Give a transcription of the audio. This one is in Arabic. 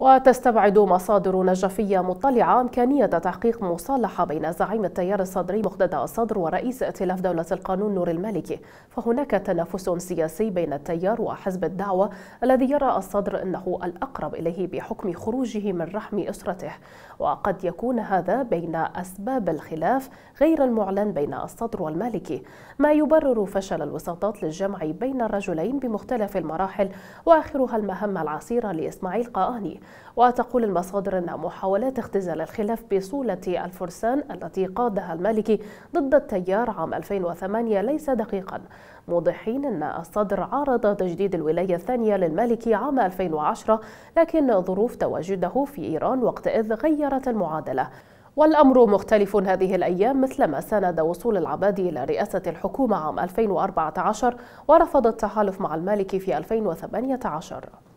وتستبعد مصادر نجفية مطلعة إمكانية تحقيق مصالحة بين زعيم التيار الصدري مقتدى الصدر ورئيس ائتلاف دولة القانون نور المالكي فهناك تنافس سياسي بين التيار وحزب الدعوة الذي يرى الصدر أنه الأقرب إليه بحكم خروجه من رحم أسرته وقد يكون هذا بين أسباب الخلاف غير المعلن بين الصدر والمالكي ما يبرر فشل الوساطات للجمع بين الرجلين بمختلف المراحل وآخرها المهمة العسيرة لإسماعيل قاني وتقول المصادر أن محاولات اختزال الخلاف بصولة الفرسان التي قادها المالكي ضد التيار عام 2008 ليس دقيقا موضحين أن الصدر عارض تجديد الولاية الثانية للمالكي عام 2010 لكن ظروف تواجده في إيران وقتئذ غيرت المعادلة والأمر مختلف هذه الأيام مثلما ساند وصول العبادي إلى رئاسة الحكومة عام 2014 ورفض التحالف مع المالكي في 2018